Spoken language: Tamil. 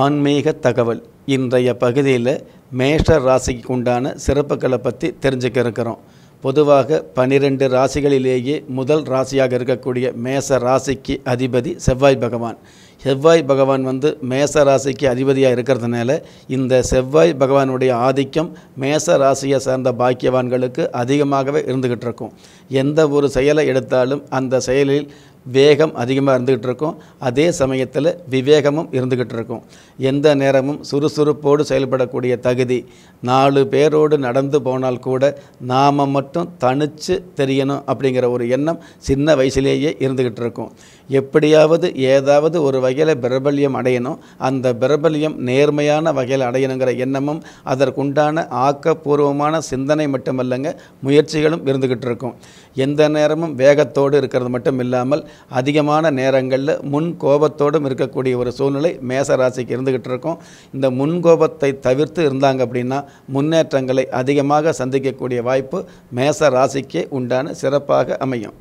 ஆன்மீக தகவல் இன்றைய பகுதியில் மேஷ ராசிக்கு உண்டான சிறப்புகளை பற்றி தெரிஞ்சுக்க இருக்கிறோம் பொதுவாக பனிரெண்டு ராசிகளிலேயே முதல் ராசியாக இருக்கக்கூடிய மேச ராசிக்கு அதிபதி செவ்வாய் பகவான் செவ்வாய் பகவான் வந்து மேச ராசிக்கு அதிபதியாக இருக்கிறதுனால இந்த செவ்வாய் பகவானுடைய ஆதிக்கம் மேச ராசியை சார்ந்த பாக்கியவான்களுக்கு அதிகமாகவே இருந்துக்கிட்டு இருக்கும் எந்த ஒரு செயலை எடுத்தாலும் அந்த செயலில் வேகம் அதிகமாக இருந்துக்கிட்டு இருக்கும் அதே சமயத்தில் விவேகமும் இருந்துக்கிட்டு இருக்கும் எந்த நேரமும் சுறுசுறுப்போடு செயல்படக்கூடிய தகுதி நாலு பேரோடு நடந்து போனால் கூட நாம் மட்டும் தனித்து தெரியணும் அப்படிங்கிற ஒரு எண்ணம் சின்ன வயசுலேயே இருந்துக்கிட்டு இருக்கும் எப்படியாவது ஏதாவது ஒரு வகையில் பிரபல்யம் அடையணும் அந்த பிரபல்யம் நேர்மையான வகையில் அடையணுங்கிற எண்ணமும் அதற்குண்டான ஆக்கப்பூர்வமான சிந்தனை மட்டுமல்லங்க முயற்சிகளும் இருந்துக்கிட்டு இருக்கும் எந்த நேரமும் வேகத்தோடு இருக்கிறது மட்டும் இல்லாமல் அதிகமான நேரங்களில் முன் கோபத்தோடும் இருக்கக்கூடிய ஒரு சூழ்நிலை மேச ராசிக்கு இருந்துக்கிட்டு இருக்கும் இந்த முன்கோபத்தை தவிர்த்து இருந்தாங்க அப்படின்னா முன்னேற்றங்களை அதிகமாக சந்திக்கக்கூடிய வாய்ப்பு மேச ராசிக்கே உண்டான சிறப்பாக அமையும்